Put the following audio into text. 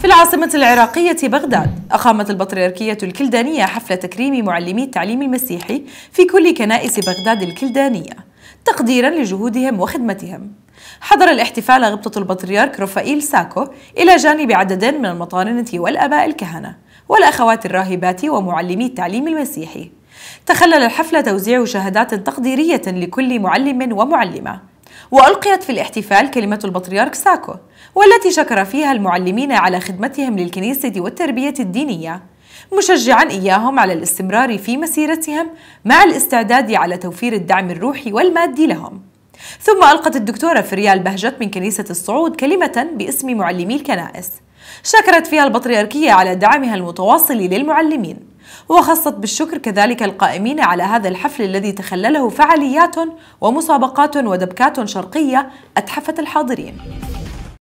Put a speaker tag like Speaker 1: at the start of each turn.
Speaker 1: في العاصمة العراقية بغداد أقامت البطريركية الكلدانية حفل تكريم معلمي التعليم المسيحي في كل كنائس بغداد الكلدانية تقديرا لجهودهم وخدمتهم حضر الاحتفال غبطة البطريرك رفائيل ساكو إلى جانب عدد من المطارنة والأباء الكهنة والأخوات الراهبات ومعلمي التعليم المسيحي تخلل الحفل توزيع شهادات تقديرية لكل معلم ومعلمة وألقيت في الاحتفال كلمة البطريرك ساكو والتي شكر فيها المعلمين على خدمتهم للكنيسة والتربية الدينية مشجعا إياهم على الاستمرار في مسيرتهم مع الاستعداد على توفير الدعم الروحي والمادي لهم ثم ألقت الدكتورة فريال بهجت من كنيسة الصعود كلمة باسم معلمي الكنائس شكرت فيها البطريركية على دعمها المتواصل للمعلمين وخصت بالشكر كذلك القائمين على هذا الحفل الذي تخلله فعاليات ومسابقات ودبكات شرقية أتحفت الحاضرين